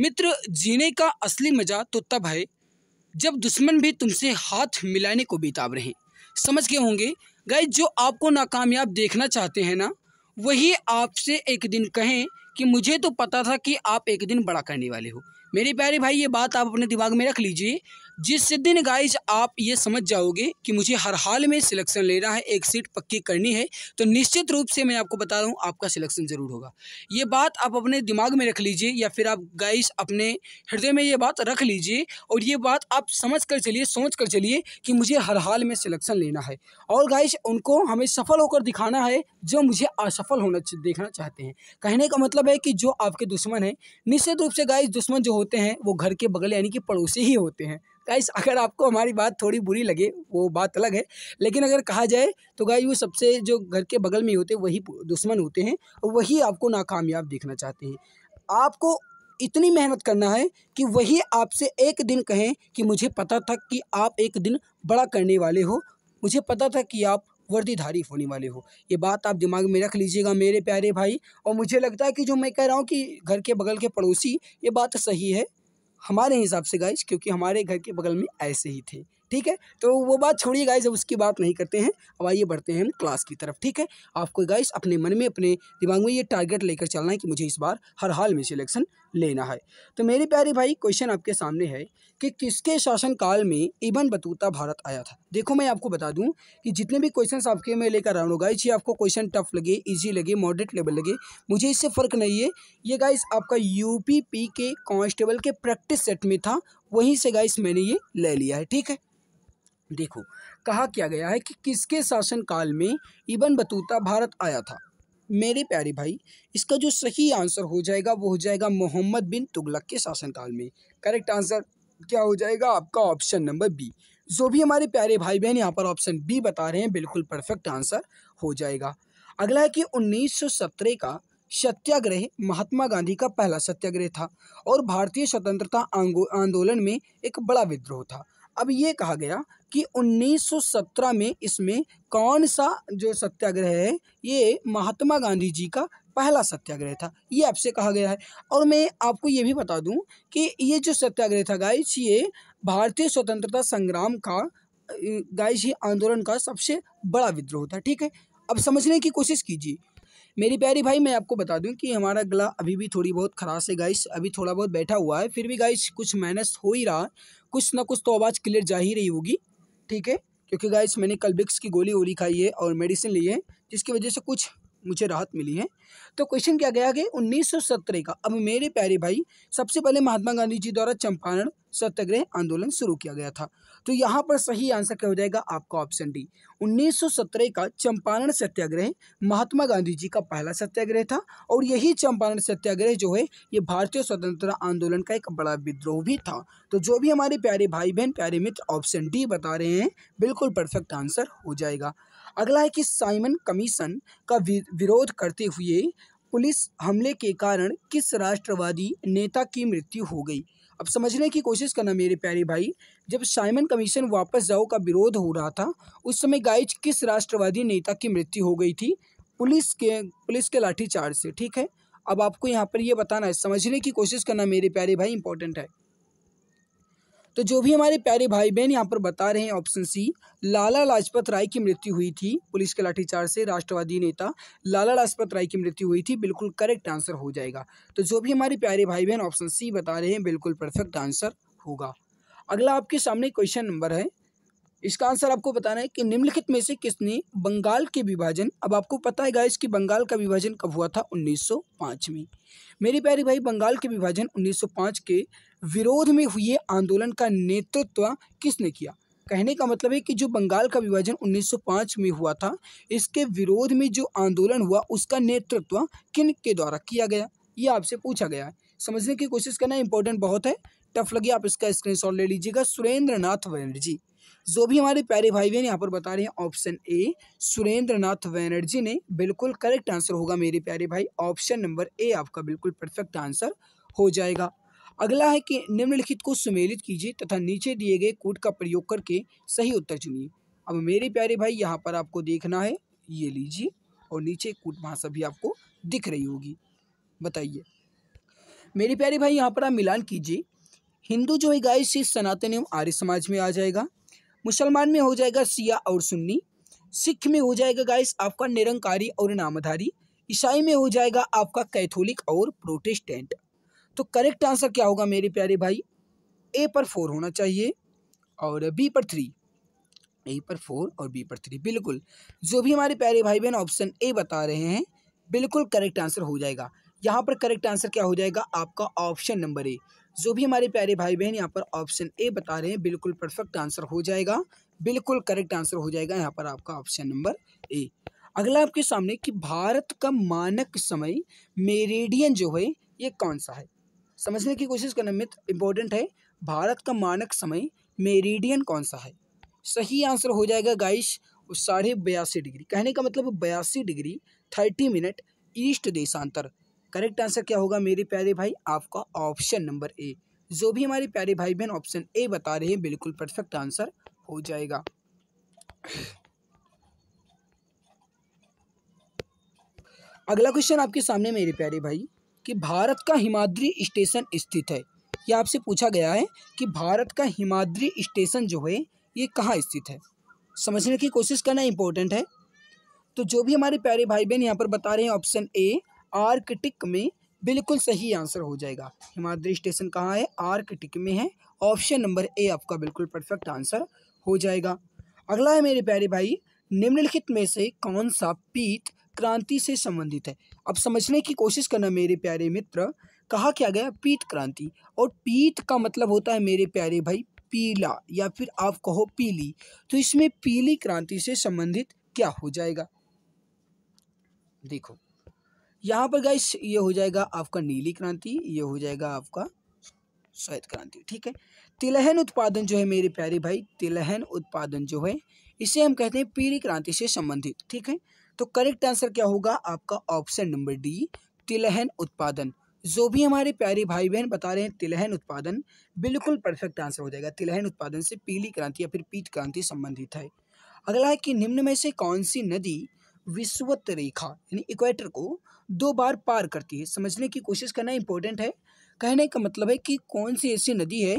मित्र जीने का असली मजा तो तब है जब दुश्मन भी तुमसे हाथ मिलाने को बेताब रहे समझ के होंगे गाइज जो आपको नाकामयाब देखना चाहते हैं ना वही आपसे एक दिन कहें कि मुझे तो पता था कि आप एक दिन बड़ा करने वाले हो मेरे प्यारे भाई ये बात आप अपने दिमाग में रख लीजिए जिस दिन गाइज आप ये समझ जाओगे कि मुझे हर हाल में सिलेक्शन लेना है एक सीट पक्की करनी है तो निश्चित रूप से मैं आपको बता रहा हूँ आपका सिलेक्शन ज़रूर होगा ये बात आप अपने दिमाग में रख लीजिए या फिर आप गाइज अपने हृदय में ये बात रख लीजिए और ये बात आप समझ कर चलिए सोच कर चलिए कि मुझे हर हाल में सिलेक्शन लेना है और गाइज उनको हमें सफल होकर दिखाना है जो मुझे असफल होना देखना चाहते हैं कहने का मतलब है कि जो आपके दुश्मन हैं निश्चित रूप से गाइज दुश्मन जो होते हैं वो घर के बगल यानी कि पड़ोसी ही होते हैं गाइस अगर आपको हमारी बात थोड़ी बुरी लगे वो बात अलग है लेकिन अगर कहा जाए तो गाइस वो सबसे जो घर के बगल में होते वही दुश्मन होते हैं और वही आपको नाकामयाब देखना चाहते हैं आपको इतनी मेहनत करना है कि वही आपसे एक दिन कहें कि मुझे पता था कि आप एक दिन बड़ा करने वाले हो मुझे पता था कि आप वर्दीधारी होने वाले हो ये बात आप दिमाग में रख लीजिएगा मेरे प्यारे भाई और मुझे लगता है कि जो मैं कह रहा हूँ कि घर के बगल के पड़ोसी ये बात सही है हमारे हिसाब से गाइज क्योंकि हमारे घर के बगल में ऐसे ही थे ठीक है तो वो बात छोड़िए गाइज अब उसकी बात नहीं करते हैं अब आइए बढ़ते हैं हम क्लास की तरफ ठीक है आपको गाइज अपने मन में अपने दिमाग में ये टारगेट लेकर चलना है कि मुझे इस बार हर हाल में सिलेक्शन लेना है तो मेरे प्यारे भाई क्वेश्चन आपके सामने है कि किसके शासनकाल में इबन बतूता भारत आया था देखो मैं आपको बता दूं कि जितने भी क्वेश्चन आपके मैं लेकर आऊँ गाइज ये आपको क्वेश्चन टफ लगे ईजी लगे मॉडरेट लेवल लगे मुझे इससे फ़र्क नहीं है ये गाइस आपका यूपीपी के कांस्टेबल के प्रैक्टिस सेट में था वहीं से गाइस मैंने ये ले लिया है ठीक है देखो कहा क्या गया है कि किसके शासनकाल में इबन बतूता भारत आया था मेरे प्यारे भाई इसका जो सही आंसर हो जाएगा वो हो जाएगा मोहम्मद बिन तुगलक के शासनकाल में करेक्ट आंसर क्या हो जाएगा आपका ऑप्शन नंबर बी जो भी हमारे प्यारे भाई बहन यहाँ पर ऑप्शन बी बता रहे हैं बिल्कुल परफेक्ट आंसर हो जाएगा अगला है कि 1917 का सत्याग्रह महात्मा गांधी का पहला सत्याग्रह था और भारतीय स्वतंत्रता आंदोलन में एक बड़ा विद्रोह था अब ये कहा गया कि 1917 में इसमें कौन सा जो सत्याग्रह है ये महात्मा गांधी जी का पहला सत्याग्रह था ये आपसे कहा गया है और मैं आपको ये भी बता दूं कि ये जो सत्याग्रह था गाइस ये भारतीय स्वतंत्रता संग्राम का गाइस ये आंदोलन का सबसे बड़ा विद्रोह था ठीक है अब समझने की कोशिश कीजिए मेरी प्यारी भाई मैं आपको बता दूं कि हमारा गला अभी भी थोड़ी बहुत खराश है गाइस अभी थोड़ा बहुत बैठा हुआ है फिर भी गाइस कुछ माइनस हो ही रहा कुछ ना कुछ तो आवाज़ क्लियर जा ही रही होगी ठीक है क्योंकि गाइस मैंने कल बिक्स की गोली वोली खाई है और मेडिसिन ली है जिसकी वजह से कुछ मुझे राहत मिली है तो क्वेश्चन क्या गया कि सत्रह का अब मेरे प्यारे भाई सबसे पहले महात्मा गांधी जी द्वारा चंपारण सत्याग्रह आंदोलन शुरू किया गया था तो यहाँ पर सही आंसर क्या हो जाएगा आपका ऑप्शन डी 1917 का चंपारण सत्याग्रह महात्मा गांधी जी का पहला सत्याग्रह था और यही चंपारण सत्याग्रह जो है ये भारतीय स्वतंत्रता आंदोलन का एक बड़ा विद्रोह भी था तो जो भी हमारे प्यारे भाई बहन प्यारे मित्र ऑप्शन डी बता रहे हैं बिल्कुल परफेक्ट आंसर हो जाएगा अगला है कि साइमन कमीशन का विरोध करते हुए पुलिस हमले के कारण किस राष्ट्रवादी नेता की मृत्यु हो गई अब समझने की कोशिश करना मेरे प्यारे भाई जब साइमन कमीशन वापस जाओ का विरोध हो रहा था उस समय गाइज किस राष्ट्रवादी नेता की मृत्यु हो गई थी पुलिस के पुलिस के लाठीचार्ज से ठीक है अब आपको यहाँ पर ये बताना है समझने की कोशिश करना मेरे प्यारे भाई इंपॉर्टेंट है तो जो भी हमारे प्यारे भाई बहन यहाँ पर बता रहे हैं ऑप्शन सी लाला लाजपत राय की मृत्यु हुई थी पुलिस के लाठीचार्ज से राष्ट्रवादी नेता लाला लाजपत राय की मृत्यु हुई थी बिल्कुल करेक्ट आंसर हो जाएगा तो जो भी हमारे प्यारे भाई बहन ऑप्शन सी बता रहे हैं बिल्कुल परफेक्ट आंसर होगा अगला आपके सामने क्वेश्चन नंबर है इसका आंसर आपको बताना है कि निम्नलिखित में से किसने बंगाल के विभाजन अब आपको पता है गाइस कि बंगाल का विभाजन कब हुआ था 1905 में मेरे प्यारे भाई बंगाल के विभाजन 1905 के विरोध में हुए आंदोलन का नेतृत्व किसने किया कहने का मतलब है कि जो बंगाल का विभाजन 1905 में हुआ था इसके विरोध में जो आंदोलन हुआ उसका नेतृत्व किन के द्वारा किया गया ये आपसे पूछा गया है समझने की कोशिश करना इंपॉर्टेंट बहुत है टफ लगे आप इसका स्क्रीनशॉट ले लीजिएगा सुरेंद्र नाथ बनर्जी जो भी हमारे प्यारे भाई बहन यहाँ पर बता रहे हैं ऑप्शन ए सुरेंद्र नाथ बनर्जी ने बिल्कुल करेक्ट आंसर होगा मेरे प्यारे भाई ऑप्शन नंबर ए आपका बिल्कुल परफेक्ट आंसर हो जाएगा अगला है कि निम्नलिखित को सुमेलित कीजिए तथा नीचे दिए गए कोड का प्रयोग करके सही उत्तर चुनिए अब मेरे प्यारे भाई यहाँ पर आपको देखना है ये लीजिए और नीचे कूट भाषा भी आपको दिख रही होगी बताइए मेरे प्यारे भाई यहाँ पर आप मिलान कीजिए हिंदू जो है गाय से सनातन एवं आर्य समाज में आ जाएगा मुसलमान में हो जाएगा सिया और सुन्नी सिख में हो जाएगा गाइस आपका निरंकारी और नामधारी ईसाई में हो जाएगा आपका कैथोलिक और प्रोटेस्टेंट तो करेक्ट आंसर क्या होगा मेरे प्यारे भाई ए पर फोर होना चाहिए और बी पर थ्री ए पर फोर और बी पर थ्री बिल्कुल जो भी हमारे प्यारे भाई बहन ऑप्शन ए बता रहे हैं बिल्कुल करेक्ट आंसर हो जाएगा यहाँ पर करेक्ट आंसर क्या हो जाएगा आपका ऑप्शन नंबर ए जो भी हमारे प्यारे भाई बहन यहाँ पर ऑप्शन ए बता रहे हैं बिल्कुल परफेक्ट आंसर हो जाएगा बिल्कुल करेक्ट आंसर हो जाएगा यहाँ पर आपका ऑप्शन नंबर ए अगला आपके सामने कि भारत का मानक समय मेरेडियन जो है ये कौन सा है समझने की कोशिश करना मित्र इंपॉर्टेंट है भारत का मानक समय मेरिडियन कौन सा है सही आंसर हो जाएगा गाइश साढ़े बयासी डिग्री कहने का मतलब बयासी डिग्री थर्टी मिनट ईस्ट देशांतर करेक्ट आंसर क्या होगा मेरे प्यारे भाई आपका ऑप्शन नंबर ए जो भी हमारे प्यारे भाई बहन ऑप्शन ए बता रहे हैं बिल्कुल परफेक्ट आंसर हो जाएगा अगला क्वेश्चन आपके सामने मेरे प्यारे भाई कि भारत का हिमाद्री स्टेशन स्थित है यह आपसे पूछा गया है कि भारत का हिमाद्री स्टेशन जो है ये कहाँ स्थित है समझने की कोशिश करना इम्पोर्टेंट है तो जो भी हमारे प्यारे भाई बहन यहाँ पर बता रहे हैं ऑप्शन ए आर्कटिक में बिल्कुल सही आंसर हो जाएगा हिमाद्री स्टेशन कहाँ है आर्कटिक में है ऑप्शन नंबर ए आपका बिल्कुल परफेक्ट आंसर हो जाएगा अगला है मेरे प्यारे भाई निम्नलिखित में से कौन सा पीठ क्रांति से संबंधित है अब समझने की कोशिश करना मेरे प्यारे मित्र कहा क्या गया पीत क्रांति और पीत का मतलब होता है मेरे प्यारे भाई पीला या फिर आप कहो पीली तो इसमें पीली क्रांति से संबंधित क्या हो जाएगा देखो यहाँ पर गाइस ये हो जाएगा आपका नीली क्रांति ये हो जाएगा आपका श्वेत क्रांति ठीक है तिलहन उत्पादन जो है मेरे प्यारे भाई तिलहन उत्पादन जो है इसे हम कहते हैं पीली क्रांति से संबंधित ठीक है तो करेक्ट आंसर क्या होगा आपका ऑप्शन नंबर डी तिलहन उत्पादन जो भी हमारे प्यारे भाई बहन बता रहे हैं तिलहन उत्पादन बिल्कुल परफेक्ट आंसर हो जाएगा तिलहन उत्पादन से पीली क्रांति या फिर पीत क्रांति संबंधित है अगला है कि निम्न में से कौन सी नदी विश्वत रेखा यानी इक्वेटर को दो बार पार करती है समझने की कोशिश करना इंपॉर्टेंट है कहने का मतलब है कि कौन सी ऐसी नदी है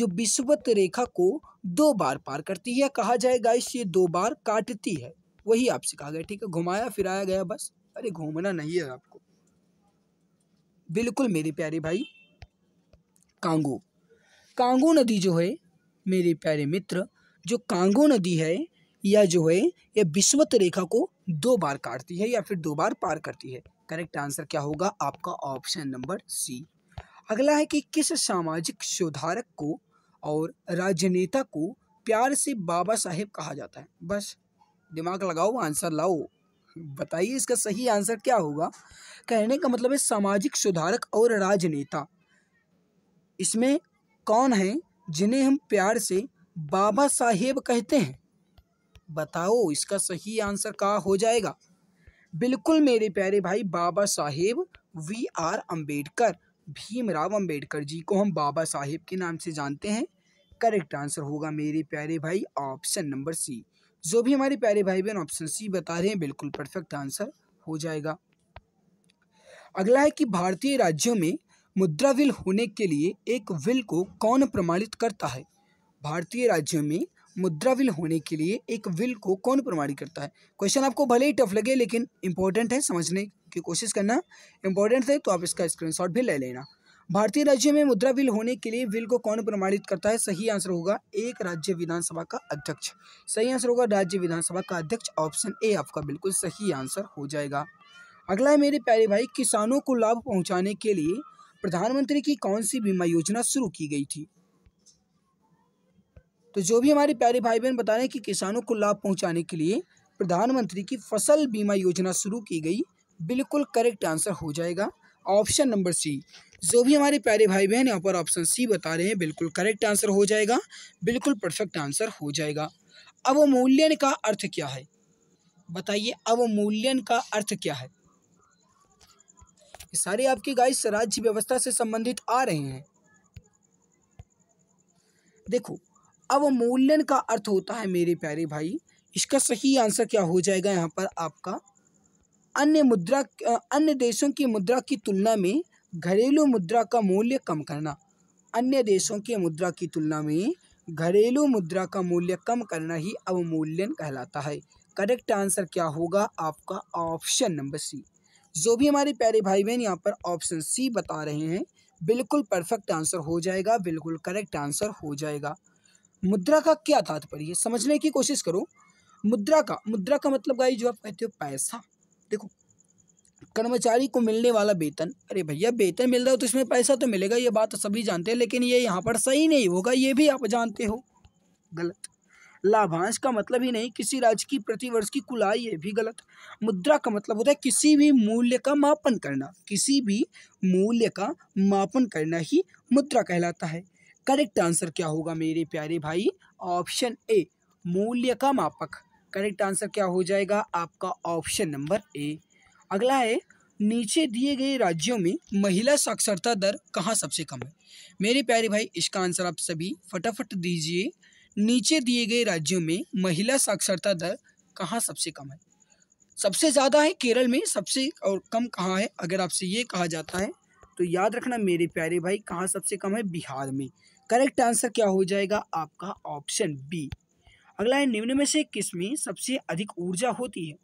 जो विश्वत रेखा को दो बार पार करती है या कहा जाएगा इस ये दो बार काटती है वही आप सिखा गए ठीक है घुमाया फिराया गया बस अरे घूमना नहीं है आपको बिल्कुल मेरे प्यारे भाई कांगो कांगो नदी जो है मेरे प्यारे मित्र जो कांगो नदी है या जो है यह विश्वत रेखा को दो बार काटती है या फिर दो बार पार करती है करेक्ट आंसर क्या होगा आपका ऑप्शन नंबर सी अगला है कि किस सामाजिक सुधारक को और राजनेता को प्यार से बाबा साहेब कहा जाता है बस दिमाग लगाओ आंसर लाओ बताइए इसका सही आंसर क्या होगा कहने का मतलब है सामाजिक सुधारक और राजनेता इसमें कौन है जिन्हें हम प्यार से बाबा साहेब कहते हैं बताओ इसका सही आंसर क्या हो जाएगा बिल्कुल मेरे प्यारे भाई बाबा साहेब वी आर अम्बेडकर भीमराव अम्बेडकर जी को हम बाबा साहेब के नाम से जानते हैं करेक्ट आंसर होगा मेरे प्यारे भाई ऑप्शन नंबर सी जो भी हमारे प्यारे भाई बहन ऑप्शन सी बता रहे हैं बिल्कुल परफेक्ट आंसर हो जाएगा अगला है कि भारतीय राज्यों में मुद्रा विल होने के लिए एक विल को कौन प्रमाणित करता है भारतीय राज्यों में मुद्रा विल होने के लिए एक विल को कौन प्रमाणित करता है क्वेश्चन आपको भले ही टफ लगे लेकिन इंपॉर्टेंट है समझने की कोशिश करना इंपॉर्टेंट है तो आप इसका स्क्रीनशॉट भी ले लेना भारतीय राज्य में मुद्रा बिल होने के लिए बिल को कौन प्रमाणित करता है सही आंसर होगा एक राज्य विधानसभा का अध्यक्ष सही आंसर होगा राज्य विधानसभा का अध्यक्ष ऑप्शन ए आपका बिल्कुल सही आंसर हो जाएगा अगला है मेरे प्यारे भाई किसानों को लाभ पहुंचाने के लिए प्रधानमंत्री की कौन सी बीमा योजना शुरू की गई थी तो जो भी हमारे प्यारे भाई बहन बता रहे हैं कि किसानों को लाभ पहुंचाने के लिए प्रधानमंत्री की फसल बीमा योजना शुरू की गई बिल्कुल करेक्ट आंसर हो जाएगा ऑप्शन नंबर सी जो भी हमारे प्यारे भाई बहन यहाँ पर ऑप्शन सी बता रहे हैं बिल्कुल करेक्ट आंसर हो जाएगा बिल्कुल परफेक्ट आंसर हो जाएगा अवमूल्यन का अर्थ क्या है बताइए अवमूल्यन का अर्थ क्या है सारे आपके गाइस राज्य व्यवस्था से संबंधित आ रहे हैं देखो अवमूल्यन का अर्थ होता है मेरे प्यारे भाई इसका सही आंसर क्या हो जाएगा यहाँ पर आपका अन्य मुद्रा अन्य देशों की मुद्रा की तुलना में घरेलू मुद्रा का मूल्य कम करना अन्य देशों की मुद्रा की तुलना में घरेलू मुद्रा का मूल्य कम करना ही अवमूल्यन कहलाता है करेक्ट आंसर क्या होगा आपका ऑप्शन नंबर सी जो भी हमारे प्यारे भाई बहन यहाँ पर ऑप्शन सी बता रहे हैं बिल्कुल परफेक्ट आंसर हो जाएगा बिल्कुल करेक्ट आंसर हो जाएगा मुद्रा का क्या तात्पर्य समझने की कोशिश करो मुद्रा का मुद्रा का मतलब गाई जो आप कहते हो पैसा देखो कर्मचारी को मिलने वाला वेतन अरे भैया वेतन मिल रहा हो तो इसमें पैसा तो मिलेगा ये बात तो सभी जानते हैं लेकिन ये यहाँ पर सही नहीं होगा ये भी आप जानते हो गलत लाभांश का मतलब ही नहीं किसी राज्य की प्रतिवर्ष की कुल आय ये भी गलत मुद्रा का मतलब होता है किसी भी मूल्य का मापन करना किसी भी मूल्य का मापन करना ही मुद्रा कहलाता है करेक्ट आंसर क्या होगा मेरे प्यारे भाई ऑप्शन ए मूल्य का मापक करेक्ट आंसर क्या हो जाएगा आपका ऑप्शन नंबर ए अगला है नीचे दिए गए राज्यों में महिला साक्षरता दर कहाँ सबसे कम है मेरे प्यारे भाई इसका आंसर आप सभी फटाफट दीजिए नीचे दिए गए राज्यों में महिला साक्षरता दर कहाँ सबसे कम है सबसे ज़्यादा है केरल में सबसे और कम कहाँ है अगर आपसे ये कहा जाता है तो याद रखना मेरे प्यारे भाई कहाँ सबसे कम है बिहार में करेक्ट आंसर क्या हो जाएगा आपका ऑप्शन बी अगला है निम्न में से किस में सबसे अधिक ऊर्जा होती है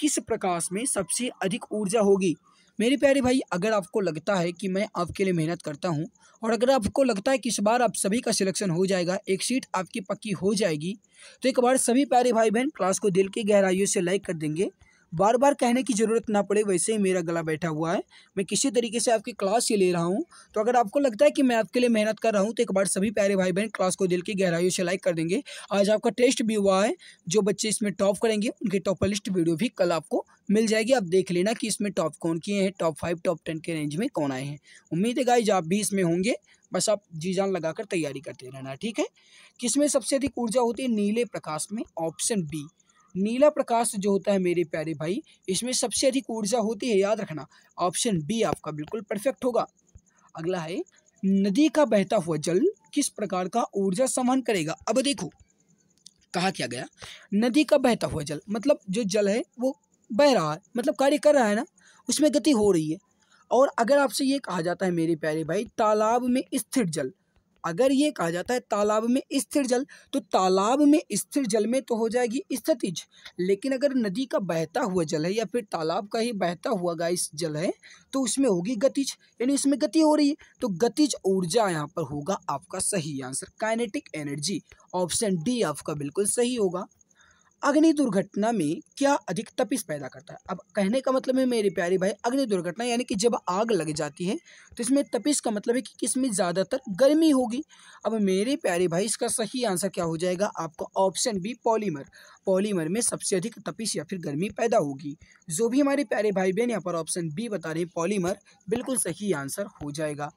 किस प्रकाश में सबसे अधिक ऊर्जा होगी मेरे प्यारे भाई अगर आपको लगता है कि मैं आपके लिए मेहनत करता हूँ और अगर आपको लगता है कि इस बार आप सभी का सिलेक्शन हो जाएगा एक सीट आपकी पक्की हो जाएगी तो एक बार सभी प्यारे भाई बहन क्लास को दिल की गहराइयों से लाइक कर देंगे बार बार कहने की ज़रूरत ना पड़े वैसे ही मेरा गला बैठा हुआ है मैं किसी तरीके से आपकी क्लास ही ले रहा हूँ तो अगर आपको लगता है कि मैं आपके लिए मेहनत कर रहा हूँ तो एक बार सभी प्यारे भाई बहन क्लास को दिल की गहराइयों से लाइक कर देंगे आज आपका टेस्ट भी हुआ है जो बच्चे इसमें टॉप करेंगे उनकी टॉपर लिस्ट वीडियो भी कल आपको मिल जाएगी आप देख लेना कि इसमें टॉप कौन किए हैं टॉप फाइव टॉप टेन के रेंज में कौन आए हैं उम्मीद है गाइज आप भी इसमें होंगे बस आप जी जान लगाकर तैयारी करते रहना ठीक है किसमें सबसे अधिक ऊर्जा होती है नीले प्रकाश में ऑप्शन बी नीला प्रकाश जो होता है मेरे प्यारे भाई इसमें सबसे अधिक ऊर्जा होती है याद रखना ऑप्शन बी आपका बिल्कुल परफेक्ट होगा अगला है नदी का बहता हुआ जल किस प्रकार का ऊर्जा समान करेगा अब देखो कहा क्या गया नदी का बहता हुआ जल मतलब जो जल है वो बह रहा है मतलब कार्य कर रहा है ना उसमें गति हो रही है और अगर आपसे ये कहा जाता है मेरे प्यारे भाई तालाब में स्थिर जल अगर ये कहा जाता है तालाब में स्थिर जल तो तालाब में स्थिर जल में तो हो जाएगी स्थितिज लेकिन अगर नदी का बहता हुआ जल है या फिर तालाब का ही बहता हुआ गाइस जल है तो उसमें होगी गतिज यानी इसमें गति हो रही है तो गतिज ऊर्जा यहाँ पर होगा आपका सही answer kinetic energy option D आपका बिल्कुल सही होगा अग्नि दुर्घटना में क्या अधिक तपिस पैदा करता है अब कहने का मतलब है मेरे प्यारे भाई अग्नि दुर्घटना यानी कि जब आग लग जाती है तो इसमें तपिस का मतलब है कि किसमें ज़्यादातर गर्मी होगी अब मेरे प्यारे भाई इसका सही आंसर क्या हो जाएगा आपका ऑप्शन बी पॉलीमर पॉलीमर में सबसे अधिक तपिस या फिर गर्मी पैदा होगी जो भी हमारे प्यारे भाई बहन यहाँ पर ऑप्शन बी बता रहे हैं पॉलीमर बिल्कुल सही आंसर हो जाएगा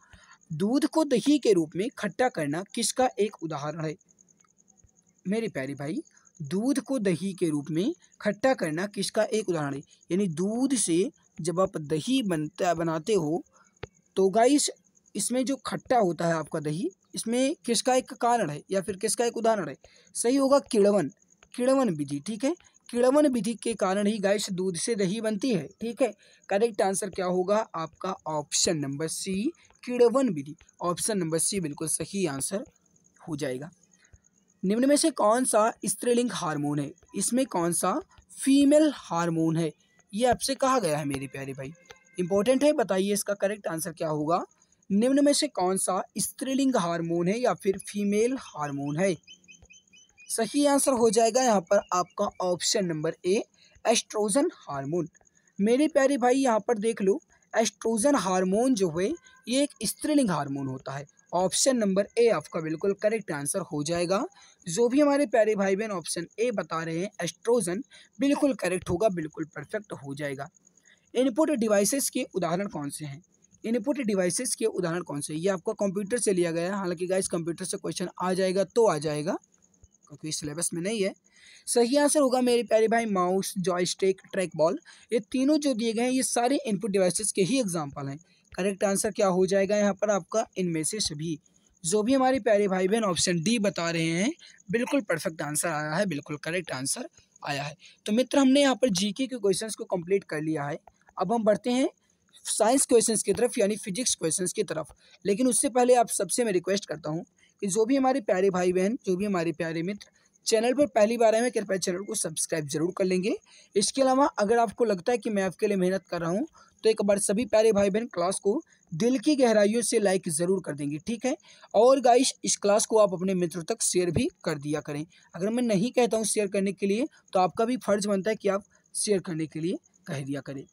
दूध को दही के रूप में खट्टा करना किसका एक उदाहरण है मेरे प्यारे भाई दूध को दही के रूप में खट्टा करना किसका एक उदाहरण है यानी दूध से जब आप दही बनता बनाते हो तो गाइस इसमें जो खट्टा होता है आपका दही इसमें किसका एक कारण है या फिर किसका एक उदाहरण है सही होगा किड़वन किड़वन विधि ठीक है किड़वन विधि के कारण ही गाइस दूध से दही बनती है ठीक है करेक्ट आंसर क्या होगा आपका ऑप्शन नंबर सी किड़वन विधि ऑप्शन नंबर सी बिल्कुल सही आंसर हो जाएगा निम्न में से कौन सा स्त्रीलिंग हार्मोन है इसमें कौन सा फीमेल हार्मोन है ये आपसे कहा गया है मेरे प्यारे भाई इंपॉर्टेंट है बताइए इसका करेक्ट आंसर क्या होगा निम्न में से कौन सा स्त्रीलिंग हार्मोन है या फिर फीमेल हार्मोन है सही आंसर हो जाएगा यहाँ पर आपका option number A estrogen hormone मेरे प्यारे भाई यहाँ पर देख लो एस्ट्रोजन हार्मोन जो है ये एक स्त्रीलिंग हार्मोन होता है ऑप्शन नंबर ए आपका बिल्कुल करेक्ट आंसर हो जाएगा जो भी हमारे प्यारे भाई बहन ऑप्शन ए बता रहे हैं एस्ट्रोजन बिल्कुल करेक्ट होगा बिल्कुल परफेक्ट हो जाएगा इनपुट डिवाइसेस के उदाहरण कौन से हैं इनपुट डिवाइसेस के उदाहरण कौन से ये आपका कंप्यूटर से लिया गया है हालांकि गाइस कंप्यूटर से क्वेश्चन आ जाएगा तो आ जाएगा क्योंकि सिलेबस में नहीं है सही आंसर होगा मेरे प्यारे भाई माउस जॉयस्टिक ट्रैक बॉल ये तीनों जो दिए गए हैं ये सारे इनपुट डिवाइसेस के ही एग्जाम्पल हैं करेक्ट आंसर क्या हो जाएगा यहाँ पर आपका इनमें से सभी जो भी हमारे प्यारे भाई बहन ऑप्शन डी बता रहे हैं बिल्कुल परफेक्ट आंसर आया है बिल्कुल करेक्ट आंसर आया है तो मित्र हमने यहाँ पर जीके के क्वेश्चंस को कंप्लीट कर लिया है अब हम बढ़ते हैं साइंस क्वेश्चंस की तरफ यानी फिजिक्स क्वेश्चंस की तरफ लेकिन उससे पहले आप सबसे मैं रिक्वेस्ट करता हूँ कि जो भी हमारे प्यारे भाई बहन जो भी हमारे प्यारे मित्र चैनल पर पहली बार आए हैं कृपया चैनल को सब्सक्राइब जरूर कर लेंगे इसके अलावा अगर आपको लगता है कि मैं आपके लिए मेहनत कर रहा हूँ तो एक बार सभी प्यारे भाई बहन क्लास को दिल की गहराइयों से लाइक ज़रूर कर देंगे ठीक है और गाइश इस क्लास को आप अपने मित्रों तक शेयर भी कर दिया करें अगर मैं नहीं कहता हूँ शेयर करने के लिए तो आपका भी फ़र्ज़ बनता है कि आप शेयर करने के लिए कह दिया करें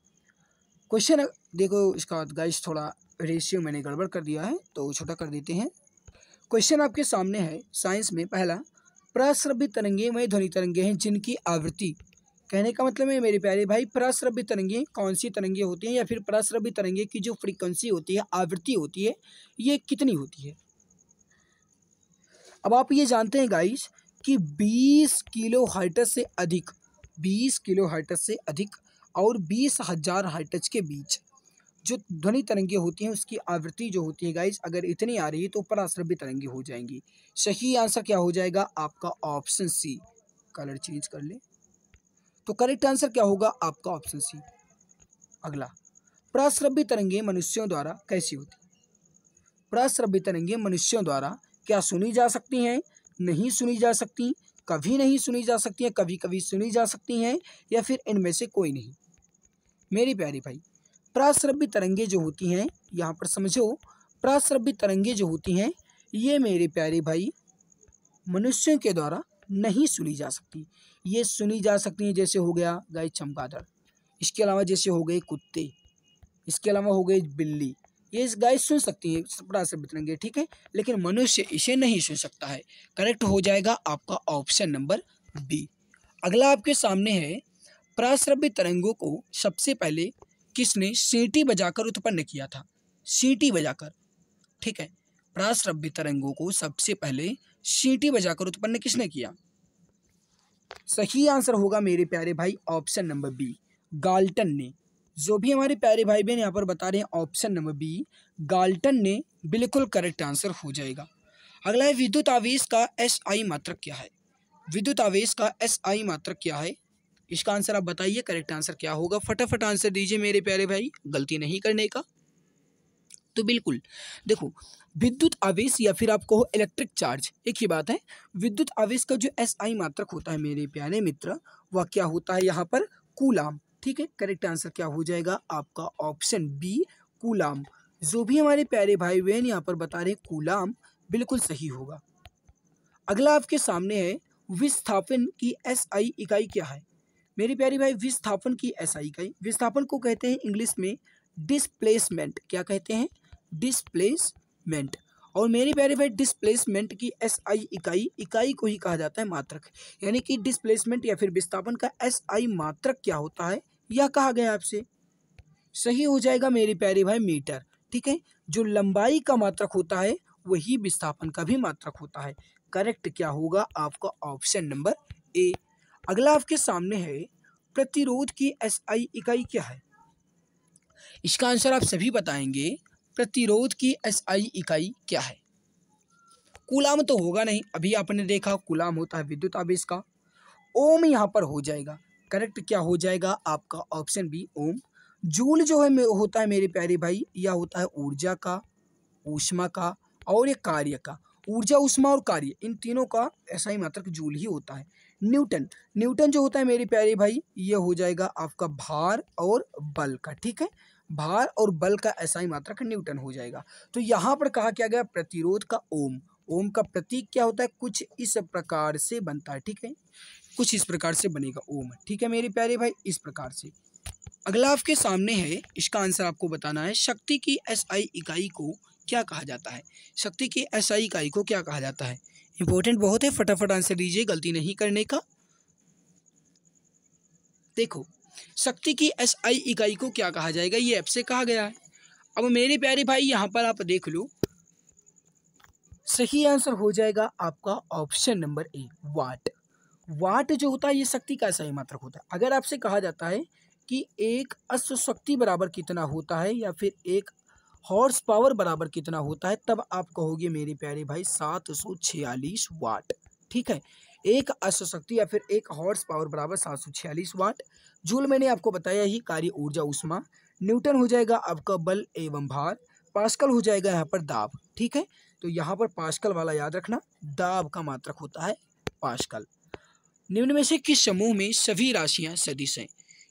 क्वेश्चन देखो इसका गाइश थोड़ा रेशियो मैंने गड़बड़ कर दिया है तो छोटा कर देते हैं क्वेश्चन आपके सामने है साइंस में पहला प्रस्रवित तरंगे वही ध्वनि तरंगे हैं जिनकी आवृत्ति कहने का मतलब है मेरे प्यारे भाई प्राश्रव्य तरंगे कौन सी तरंगे होती हैं या फिर प्राश्रव्य तरंगे की जो फ्रीक्वेंसी होती है आवृत्ति होती है ये कितनी होती है अब आप ये जानते हैं गाइस कि 20 किलो हाइटस से अधिक 20 किलो हाइटस से अधिक और बीस हज़ार हाइटच के बीच जो ध्वनि तरंगे होती हैं उसकी आवृत्ति जो होती है गाइज अगर इतनी आ रही है तो पराश्रव्य तरंगे हो जाएंगी सही आंसर क्या हो जाएगा आपका ऑप्शन सी कलर चेंज कर लें तो करेक्ट आंसर क्या होगा आपका ऑप्शन सी अगला प्रस्रव्य तरंगे मनुष्यों द्वारा कैसी होती प्रस्रव्य तरंगे मनुष्यों द्वारा क्या सुनी जा सकती हैं नहीं सुनी जा सकती कभी नहीं सुनी जा सकती हैं कभी कभी सुनी जा सकती हैं या फिर इनमें से कोई नहीं मेरी प्यारी भाई प्रास्रभ्य तरंगे जो होती हैं यहाँ पर समझो प्राश्रव्य तरंगे जो होती हैं ये मेरे प्यारे भाई मनुष्यों के द्वारा नहीं सुनी जा सकती ये सुनी जा सकती हैं जैसे हो गया गाय चमगादड़ इसके अलावा जैसे हो गए कुत्ते इसके अलावा हो गई बिल्ली ये गाय सुन सकती है सपड़ा से बितरेंगे ठीक है लेकिन मनुष्य इसे नहीं सुन सकता है करेक्ट हो जाएगा आपका ऑप्शन नंबर बी अगला आपके सामने है प्राश्रव्य तरंगों को सबसे पहले किसने सीटी बजाकर उत्पन्न किया था सीटी बजाकर ठीक है प्राश्रव्य तरंगों को सबसे पहले सीटी बजाकर उत्पन्न किसने किया सही आंसर होगा मेरे प्यारे भाई ऑप्शन नंबर बी गाल्टन ने जो भी हमारे प्यारे भाई बहन यहाँ पर बता रहे हैं ऑप्शन नंबर बी गाल्टन ने बिल्कुल करेक्ट आंसर हो जाएगा अगला है विद्युत आवेश का एस आई मात्रक क्या है विद्युत आवेश का एस आई मात्रक क्या है इसका आंसर आप बताइए करेक्ट आंसर क्या होगा फटाफट आंसर दीजिए मेरे प्यारे भाई गलती नहीं करने का तो बिल्कुल देखो विद्युत आवेश या फिर आप कहो इलेक्ट्रिक चार्ज एक ही बात है विद्युत आवेश का जो एस आई मात्रक होता है मेरे प्यारे मित्र वह क्या होता है यहाँ पर कूलाम ठीक है करेक्ट आंसर क्या हो जाएगा आपका ऑप्शन बी कूलाम जो भी हमारे प्यारे भाई बहन यहाँ पर बता रहे हैं कूलाम बिल्कुल सही होगा अगला आपके सामने है विस्थापन की एस आई इकाई क्या है मेरे प्यारे भाई विस्थापन की एस आई इकाई विस्थापन को कहते हैं इंग्लिश में डिसप्लेसमेंट क्या कहते हैं डिसप्लेसमेंट और मेरे प्यारे भाई डिसप्लेसमेंट की एस आई इकाई इकाई को ही कहा जाता है मात्रक यानी कि डिसप्लेसमेंट या फिर विस्थापन का एस आई मात्रक क्या होता है यह कहा गया आपसे सही हो जाएगा मेरे प्यारे भाई मीटर ठीक है जो लंबाई का मात्रक होता है वही विस्थापन का भी मात्रक होता है करेक्ट क्या होगा आपका ऑप्शन नंबर ए अगला आपके सामने है प्रतिरोध की एसआई इकाई क्या है इसका आंसर आप सभी बताएंगे प्रतिरोध की एसआई इकाई क्या है कुलाम तो होगा नहीं अभी आपने देखा कुलाम होता है विद्युत आवेश का ओम यहाँ पर हो जाएगा करेक्ट क्या हो जाएगा आपका ऑप्शन बी ओम जूल जो है होता है मेरे प्यारे भाई यह होता है ऊर्जा का ऊष्मा का और एक कार्य का ऊर्जा ऊष्मा और कार्य इन तीनों का ऐसा ही मात्रक जूल ही होता है न्यूटन न्यूटन जो होता है मेरे प्यारे भाई ये हो जाएगा आपका भार और बल का ठीक है भार और बल का ऐसा ही मात्रक न्यूटन हो जाएगा तो यहाँ पर कहा क्या गया प्रतिरोध का ओम ओम का प्रतीक क्या होता है कुछ इस प्रकार से बनता है ठीक है कुछ इस प्रकार से बनेगा ओम ठीक है मेरे प्यारे भाई इस प्रकार से अगला आपके सामने है इसका आंसर आपको बताना है शक्ति की एसआई इकाई को क्या कहा जाता है शक्ति की एसआई इकाई को क्या कहा जाता है इंपॉर्टेंट बहुत है फटाफट आंसर दीजिए गलती नहीं करने का देखो शक्ति की एसआई इकाई को क्या कहा जाएगा ये एफ से कहा गया है अब मेरे प्यारे भाई यहाँ पर आप देख लो सही आंसर हो जाएगा आपका ऑप्शन नंबर ए वाट वाट जो होता है ये शक्ति का सही मात्रक होता है अगर आपसे कहा जाता है कि एक अश्व शक्ति बराबर कितना होता है या फिर एक हॉर्स पावर बराबर कितना होता है तब आप कहोगे मेरे प्यारे भाई सात सौ छियालीस वाट ठीक है एक अश्वशक्ति या फिर एक हॉर्स पावर बराबर सात सौ छियालीस वाट जूल मैंने आपको बताया ही कार्य ऊर्जा उष्मा न्यूटन हो जाएगा आपका बल एवं भार पास्कल हो जाएगा यहाँ पर दाब ठीक है तो यहाँ पर पास्कल वाला याद रखना दाब का मात्रक होता है पास्कल निम्न में से किस समूह में सभी राशियाँ सदिश हैं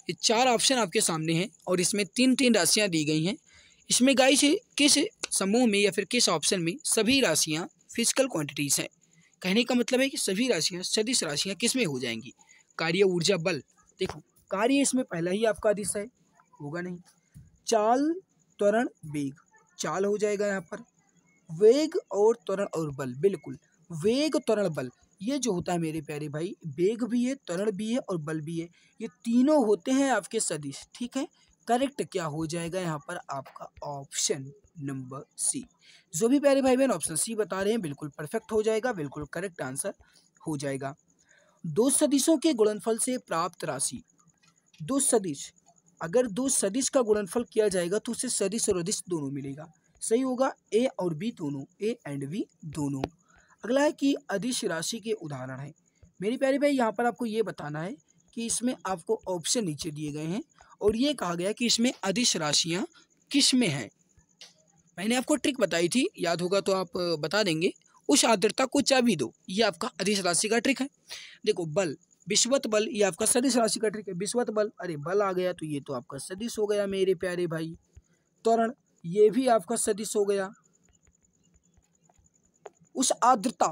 ये चार ऑप्शन आपके सामने हैं और इसमें तीन तीन राशियाँ दी गई हैं इसमें गाइस किस समूह में या फिर किस ऑप्शन में सभी राशियाँ फिजिकल क्वांटिटीज़ हैं कहने का मतलब है कि सभी राशियाँ सदिश राशियाँ किस में हो जाएंगी कार्य ऊर्जा बल देखो कार्य इसमें पहला ही आपका आदिश है होगा नहीं चाल त्वरण वेग चाल हो जाएगा यहाँ पर वेग और त्वरण और बल बिल्कुल वेग त्वरण बल ये जो होता है मेरे प्यारे भाई वेग भी है त्वरण भी है और बल भी है ये तीनों होते हैं आपके सदिश ठीक है करेक्ट क्या हो जाएगा यहाँ पर आपका ऑप्शन नंबर सी जो भी प्यारे भाई बहन ऑप्शन सी बता रहे हैं बिल्कुल परफेक्ट हो जाएगा बिल्कुल करेक्ट आंसर हो जाएगा दो सदिशों के गुणनफल से प्राप्त राशि दो सदिश अगर दो सदिश का गुणनफल किया जाएगा तो उसे सदिश और अदिश दोनों मिलेगा सही होगा ए और बी दोनों ए एंड बी दोनों अगला है कि अधिश राशि के उदाहरण है मेरी प्यारी भाई यहाँ पर आपको ये बताना है कि इसमें आपको ऑप्शन नीचे दिए गए हैं और ये कहा गया कि इसमें अधिश राशियाँ किस में हैं मैंने आपको ट्रिक बताई थी याद होगा तो आप बता देंगे उस आर्द्रता को चाबी दो ये आपका अधिस राशि का ट्रिक है देखो बल विश्वत बल ये आपका सदिश राशि का ट्रिक है विश्वत बल अरे बल आ गया तो ये तो आपका सदिश हो गया मेरे प्यारे भाई त्वरण ये भी आपका सदिश हो गया उस आर्द्रता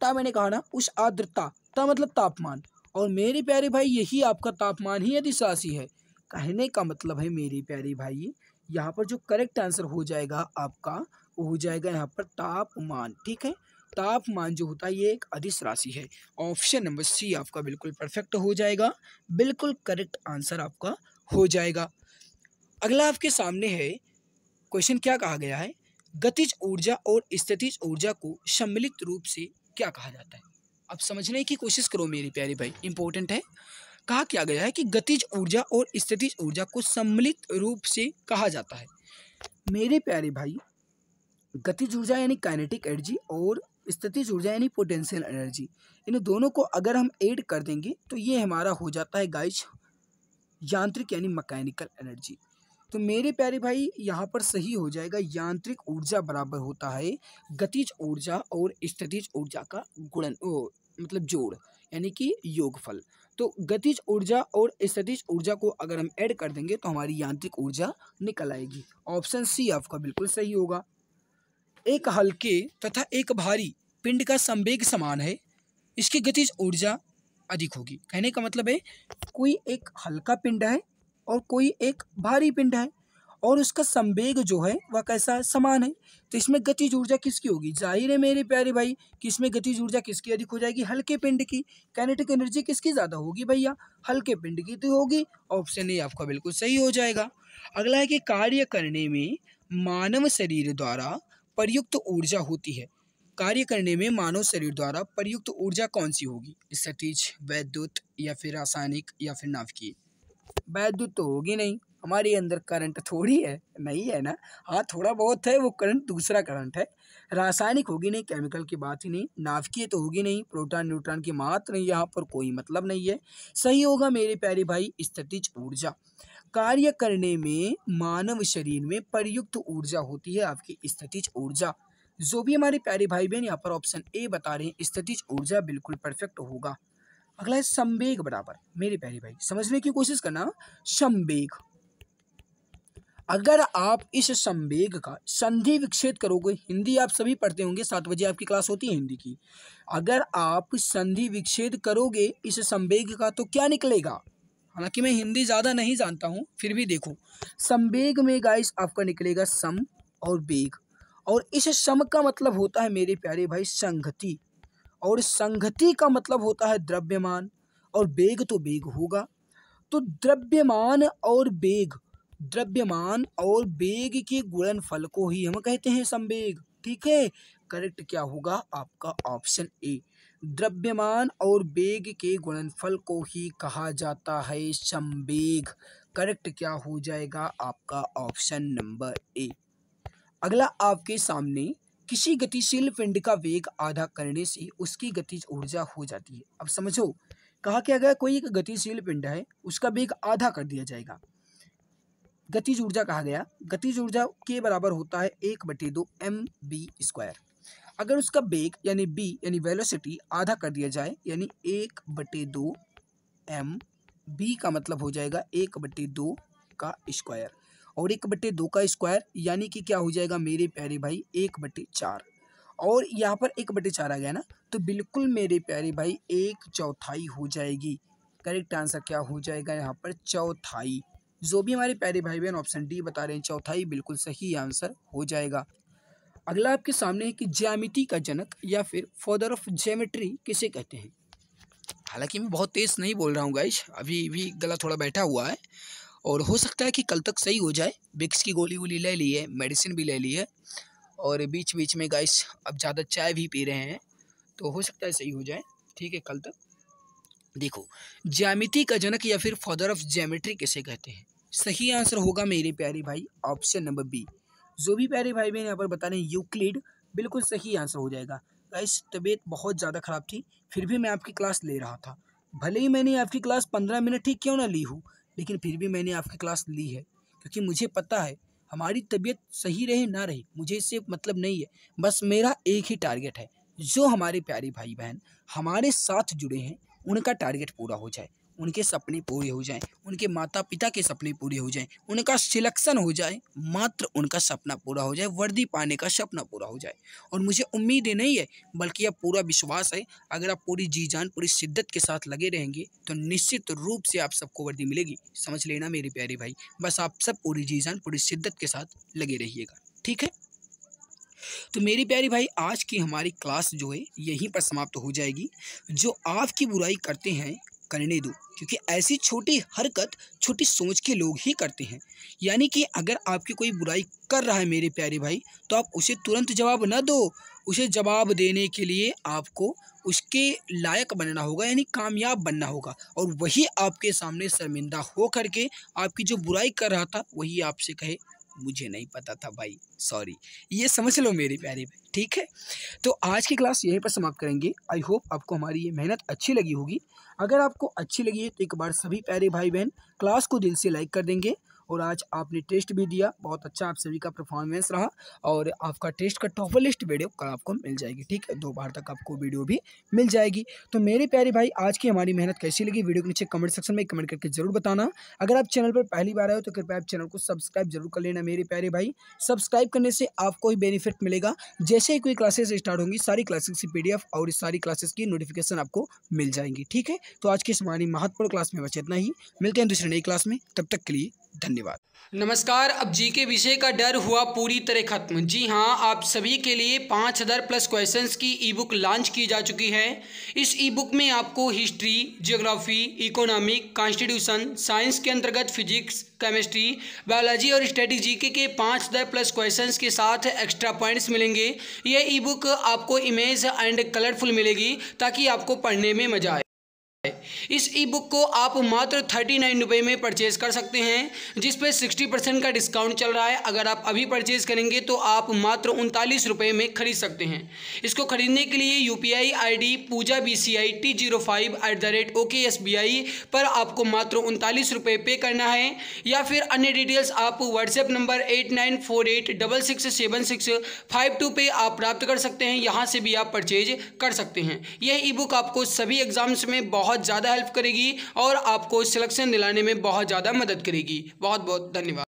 ता मैंने कहा ना उस आर्द्रता ता मतलब तापमान और मेरे प्यारे भाई यही आपका तापमान ही अधिस राशि है कहने का मतलब है मेरे प्यारे भाई यहाँ पर जो करेक्ट आंसर हो जाएगा आपका वो हो जाएगा यहाँ पर तापमान ठीक है तापमान जो होता है ये एक अधिस राशि है ऑप्शन नंबर सी आपका बिल्कुल परफेक्ट हो जाएगा बिल्कुल करेक्ट आंसर आपका हो जाएगा अगला आपके सामने है क्वेश्चन क्या कहा गया है गतिज ऊर्जा और स्थितिज ऊर्जा को सम्मिलित रूप से क्या कहा जाता है अब समझने की कोशिश करो मेरे प्यारे भाई इंपॉर्टेंट है कहा क्या गया है कि गतिज ऊर्जा और स्थितिज ऊर्जा को सम्मिलित रूप से कहा जाता है मेरे प्यारे भाई गतिज ऊर्जा यानी काइनेटिक एनर्जी और स्थितिज ऊर्जा यानी पोटेंशियल एनर्जी इन दोनों को अगर हम ऐड कर देंगे तो ये हमारा हो जाता है गाइज यांत्रिक यानी मकैनिकल एनर्जी तो मेरे प्यारे भाई यहाँ पर सही हो जाएगा यांत्रिक ऊर्जा बराबर होता है गतिज ऊर्जा और स्थितिज ऊर्जा का गुणन ओ, मतलब जोड़ यानी कि योगफल तो गतिज ऊर्जा और स्थितिज ऊर्जा को अगर हम ऐड कर देंगे तो हमारी यांत्रिक ऊर्जा निकल आएगी ऑप्शन सी आपका बिल्कुल सही होगा एक हल्के तथा एक भारी पिंड का संवेग समान है इसकी गतिज ऊर्जा अधिक होगी कहने का मतलब है कोई एक हल्का पिंड है और कोई एक भारी पिंड है और उसका संवेग जो है वह कैसा है समान है तो इसमें गतिज ऊर्जा किसकी होगी जाहिर है मेरे प्यारे भाई कि इसमें गतिज ऊर्जा किसकी अधिक हो जाएगी हल्के पिंड की कैनेटिक एनर्जी किसकी ज़्यादा होगी भैया हल्के पिंड की तो होगी ऑप्शन ए आपका बिल्कुल सही हो जाएगा अगला है कि कार्य करने में मानव शरीर द्वारा प्रयुक्त ऊर्जा होती है कार्य करने में मानव शरीर द्वारा प्रयुक्त ऊर्जा कौन सी होगी सतीज वैद्युत या फिर रासायनिक या फिर नाभिकीय वैद्युत तो होगी नहीं हमारे अंदर करंट थोड़ी है नहीं है ना हाँ थोड़ा बहुत है वो करंट दूसरा करंट है रासायनिक होगी नहीं केमिकल की बात ही नहीं नाभिकीय तो होगी नहीं प्रोटॉन न्यूट्रॉन की मात्र यहाँ पर कोई मतलब नहीं है सही होगा मेरे प्यारे भाई स्थितिज ऊर्जा कार्य करने में मानव शरीर में प्रयुक्त ऊर्जा होती है आपकी स्थितिज ऊर्जा जो भी हमारे प्यारे भाई बहन यहाँ पर ऑप्शन ए बता रहे हैं स्थितिज ऊर्जा बिल्कुल परफेक्ट होगा अगला है संवेग बराबर मेरे प्यारे भाई समझने की कोशिश करना संवेग अगर आप इस संवेग का संधि विक्षेद करोगे हिंदी आप सभी पढ़ते होंगे सात बजे आपकी क्लास होती है हिंदी की अगर आप संधि विक्षेद करोगे इस संवेग का तो क्या निकलेगा हालांकि मैं हिंदी ज़्यादा नहीं जानता हूँ फिर भी देखो संवेग में गाइस आपका निकलेगा सम और वेग और इस सम का मतलब होता है मेरे प्यारे भाई संगति और संगति का मतलब होता है द्रव्यमान और वेग तो वेग होगा तो द्रव्यमान और वेग द्रव्यमान और वेग के गुणनफल को ही हम कहते हैं संवेग ठीक है करेक्ट क्या होगा आपका ऑप्शन ए द्रव्यमान और वेग के गुणनफल को ही कहा जाता है संवेग करेक्ट क्या हो जाएगा आपका ऑप्शन नंबर ए अगला आपके सामने किसी गतिशील पिंड का वेग आधा करने से उसकी गतिज ऊर्जा हो जाती है अब समझो कहा कि अगर कोई एक गतिशील पिंड है उसका वेग आधा कर दिया जाएगा गतिज ऊर्जा कहा गया गतिज ऊर्जा के बराबर होता है एक बटे दो एम बी स्क्वायर अगर उसका बेग यानी बी यानी वेलोसिटी आधा कर दिया जाए यानी एक बटे दो एम बी का मतलब हो जाएगा एक बटे दो का स्क्वायर और एक बटे दो का स्क्वायर यानी कि क्या हो जाएगा मेरे प्यारे भाई एक बटे चार और यहाँ पर एक बटे चार आ गया ना तो बिल्कुल मेरे प्यारे भाई एक चौथाई हो जाएगी करेक्ट आंसर क्या हो जाएगा यहाँ पर चौथाई जो भी हमारे प्यारे भाई बहन ऑप्शन डी बता रहे हैं चौथाई बिल्कुल सही आंसर हो जाएगा अगला आपके सामने है कि ज्यामिति का जनक या फिर फादर ऑफ ज्योमेट्री किसे कहते हैं हालांकि मैं बहुत तेज़ नहीं बोल रहा हूँ गाइश अभी भी गला थोड़ा बैठा हुआ है और हो सकता है कि कल तक सही हो जाए बिक्स की गोली वोली ले ली है मेडिसिन भी ले ली है और बीच बीच में गाइश अब ज़्यादा चाय भी पी रहे हैं तो हो सकता है सही हो जाए ठीक है कल तक देखो ज्यामिति का जनक या फिर फादर ऑफ ज्यामेट्री किसे कहते हैं सही आंसर होगा मेरे प्यारे भाई ऑप्शन नंबर बी जो भी प्यारे भाई मैंने यहाँ पर बता रहे हैं यूक्लिड बिल्कुल सही आंसर हो जाएगा गाइस तबीयत बहुत ज़्यादा ख़राब थी फिर भी मैं आपकी क्लास ले रहा था भले ही मैंने आपकी क्लास पंद्रह मिनट ही क्यों ना ली हूँ लेकिन फिर भी मैंने आपकी क्लास ली है क्योंकि मुझे पता है हमारी तबीयत सही रहे ना रहे मुझे इससे मतलब नहीं है बस मेरा एक ही टारगेट है जो हमारे प्यारे भाई बहन हमारे साथ जुड़े हैं उनका टारगेट पूरा हो जाए उनके सपने पूरे हो जाएं उनके माता पिता के सपने पूरे हो जाएं उनका सिलेक्शन हो जाए मात्र उनका सपना पूरा हो जाए वर्दी पाने का सपना पूरा हो जाए और मुझे उम्मीद ही नहीं है बल्कि अब पूरा विश्वास है अगर आप पूरी जी जान पूरी शिद्दत के साथ लगे रहेंगे तो निश्चित रूप से आप सबको वर्दी मिलेगी समझ लेना मेरे प्यारे भाई बस आप सब पूरी जी जान पूरी शिद्दत के साथ लगे रहिएगा ठीक है तो मेरी प्यारी भाई आज की हमारी क्लास जो है यहीं पर समाप्त हो जाएगी जो आपकी बुराई करते हैं करने दो क्योंकि ऐसी छोटी हरकत छोटी सोच के लोग ही करते हैं यानी कि अगर आपकी कोई बुराई कर रहा है मेरे प्यारे भाई तो आप उसे तुरंत जवाब ना दो उसे जवाब देने के लिए आपको उसके लायक बनना होगा यानी कामयाब बनना होगा और वही आपके सामने शर्मिंदा हो करके आपकी जो बुराई कर रहा था वही आपसे कहे मुझे नहीं पता था भाई सॉरी ये समझ लो मेरे प्यारे भाई ठीक है तो आज की क्लास यहीं पर समाप्त करेंगे आई होप आपको हमारी ये मेहनत अच्छी लगी होगी अगर आपको अच्छी लगी है तो एक बार सभी प्यारे भाई बहन क्लास को दिल से लाइक कर देंगे और आज आपने टेस्ट भी दिया बहुत अच्छा आप सभी का परफॉर्मेंस रहा और आपका टेस्ट का टॉपर लिस्ट वीडियो कल आपको मिल जाएगी ठीक है दो बार तक आपको वीडियो भी मिल जाएगी तो मेरे प्यारे भाई आज की हमारी मेहनत कैसी लगी वीडियो के नीचे कमेंट सेक्शन में कमेंट करके जरूर बताना अगर आप चैनल पर पहली बार आए हो तो कृपया आप चैनल को सब्सक्राइब जरूर कर लेना मेरे प्यारे भाई सब्सक्राइब करने से आपको ही बेनिफिट मिलेगा जैसे ही कोई क्लासेस स्टार्ट होंगी सारी क्लासेस की पी और इस सारी क्लासेस की नोटिफिकेशन आपको मिल जाएंगी ठीक है तो आज की इस हमारी महत्वपूर्ण क्लास में बस इतना ही मिलते हैं दूसरे नई क्लास में तब तक के लिए धन्यवाद धन्यवाद नमस्कार अब जी के विषय का डर हुआ पूरी तरह खत्म जी हाँ आप सभी के लिए पाँच हज़ार प्लस क्वेश्चंस की ई बुक लॉन्च की जा चुकी है इस ई बुक में आपको history geography economic constitution science के अंतर्गत फिजिक्स केमिस्ट्री बायोलॉजी और स्टडी जीके के पाँच हज़ार प्लस क्वेश्चंस के साथ एक्स्ट्रा पॉइंट्स मिलेंगे यह ई बुक आपको इमेज एंड कलरफुल मिलेगी ताकि आपको पढ़ने में मजा आए इस ई बुक को आप मात्र थर्टी नाइन रुपये में परचेज कर सकते हैं जिस पर सिक्सटी परसेंट का डिस्काउंट चल रहा है अगर आप अभी परचेज करेंगे तो आप मात्र उनतालीस रुपये में खरीद सकते हैं इसको खरीदने के लिए U P I I D Pooja B C I T zero five at the rate ok S B I पर आपको मात्र उनतालीस रुपये पे करना है या फिर अन्य डिटेल्स आप WhatsApp number eight nine four eight double six seven six five two पे आप प्राप्त कर सकते हैं यहाँ से भी आप परचेज कर सकते हैं यह ई बुक आपको सभी एग्जाम्स में बहुत बहुत ज़्यादा हेल्प करेगी और आपको सिलेक्शन दिलाने में बहुत ज़्यादा मदद करेगी बहुत बहुत धन्यवाद